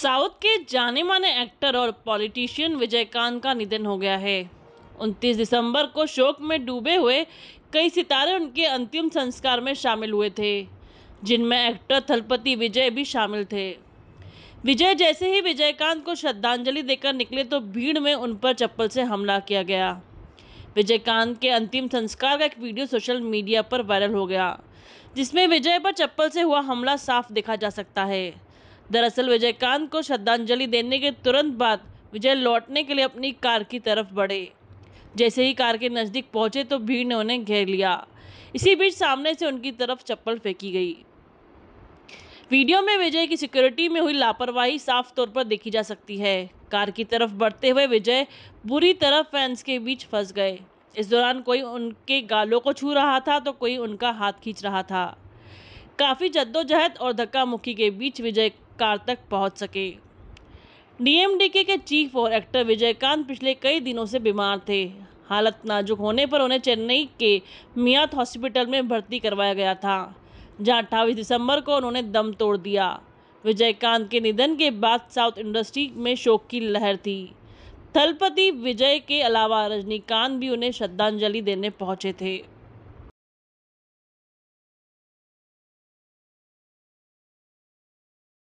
south के जाने माने एक्टर और पॉलिटिशियन विजय कांत का निधन हो गया है 29 दिसंबर को शोक में डूबे हुए कई सितारे उनके अंतिम संस्कार में शामिल हुए थे जिनमें एक्टर थलपति विजय भी शामिल थे विजय जैसे ही विजयकांत को श्रद्धांजलि देकर निकले तो भीड़ में उन पर चप्पल से हमला किया गया विजयकांत के अंतिम संस्कार का एक वीडियो सोशल मीडिया पर वायरल हो गया जिसमें विजय पर चप्पल से हुआ हमला साफ देखा जा सकता है दरअसल विजयकांत को श्रद्धांजलि देने के तुरंत बाद विजय लौटने के लिए अपनी कार की तरफ बढ़े जैसे ही कार के नज़दीक पहुंचे तो भीड़ ने उन्हें घेर लिया इसी बीच सामने से उनकी तरफ चप्पल फेंकी गई वीडियो में विजय की सिक्योरिटी में हुई लापरवाही साफ तौर पर देखी जा सकती है कार की तरफ बढ़ते हुए विजय बुरी तरह फैंस के बीच फंस गए इस दौरान कोई उनके गालों को छू रहा था तो कोई उनका हाथ खींच रहा था काफ़ी जद्दोजहद और धक्का मुक्की के बीच विजय सरकार तक पहुंच सके डीएमडीके के चीफ और एक्टर विजयकांत पिछले कई दिनों से बीमार थे हालत नाजुक होने पर उन्हें चेन्नई के मियात हॉस्पिटल में भर्ती करवाया गया था जहां अट्ठावी दिसंबर को उन्होंने दम तोड़ दिया विजयकांत के निधन के बाद साउथ इंडस्ट्री में शोक की लहर थी थलपति विजय के अलावा रजनीकांत भी उन्हें श्रद्धांजलि देने पहुंचे थे